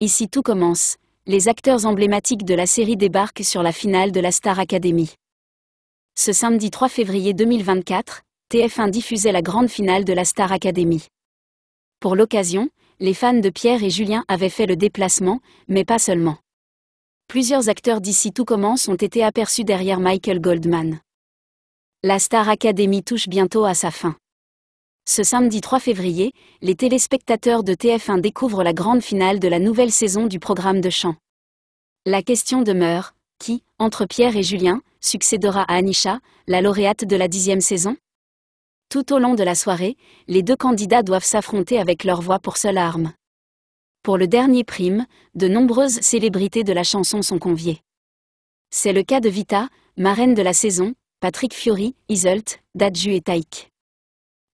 Ici tout commence, les acteurs emblématiques de la série débarquent sur la finale de la Star Academy. Ce samedi 3 février 2024, TF1 diffusait la grande finale de la Star Academy. Pour l'occasion, les fans de Pierre et Julien avaient fait le déplacement, mais pas seulement. Plusieurs acteurs d'ici tout commence ont été aperçus derrière Michael Goldman. La Star Academy touche bientôt à sa fin. Ce samedi 3 février, les téléspectateurs de TF1 découvrent la grande finale de la nouvelle saison du programme de chant. La question demeure, qui, entre Pierre et Julien, succédera à Anisha, la lauréate de la dixième saison Tout au long de la soirée, les deux candidats doivent s'affronter avec leur voix pour seule arme. Pour le dernier prime, de nombreuses célébrités de la chanson sont conviées. C'est le cas de Vita, marraine de la saison, Patrick Fiori, Iselt, Dadju et Taïk.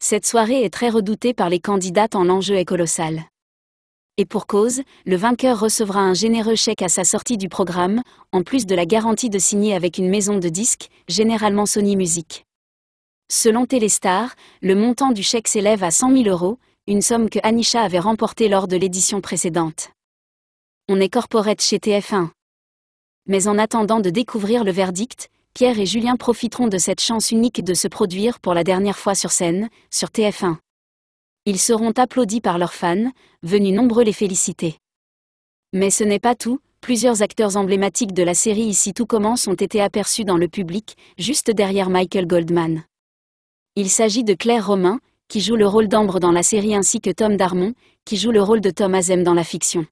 Cette soirée est très redoutée par les candidats en l'enjeu est colossal. Et pour cause, le vainqueur recevra un généreux chèque à sa sortie du programme, en plus de la garantie de signer avec une maison de disques, généralement Sony Music. Selon Téléstar, le montant du chèque s'élève à 100 000 euros, une somme que Anisha avait remportée lors de l'édition précédente. On est corporate chez TF1. Mais en attendant de découvrir le verdict, Pierre et Julien profiteront de cette chance unique de se produire pour la dernière fois sur scène, sur TF1. Ils seront applaudis par leurs fans, venus nombreux les féliciter. Mais ce n'est pas tout, plusieurs acteurs emblématiques de la série Ici tout commence ont été aperçus dans le public, juste derrière Michael Goldman. Il s'agit de Claire Romain, qui joue le rôle d'Ambre dans la série ainsi que Tom Darmon, qui joue le rôle de Tom Azem dans la fiction.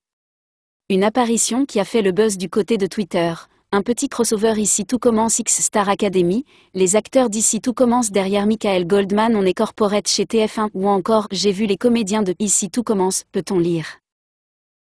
Une apparition qui a fait le buzz du côté de Twitter, un petit crossover ici tout commence X Star Academy, les acteurs d'ici tout commence derrière Michael Goldman on est corporate chez TF1 ou encore j'ai vu les comédiens de ici tout commence, peut-on lire.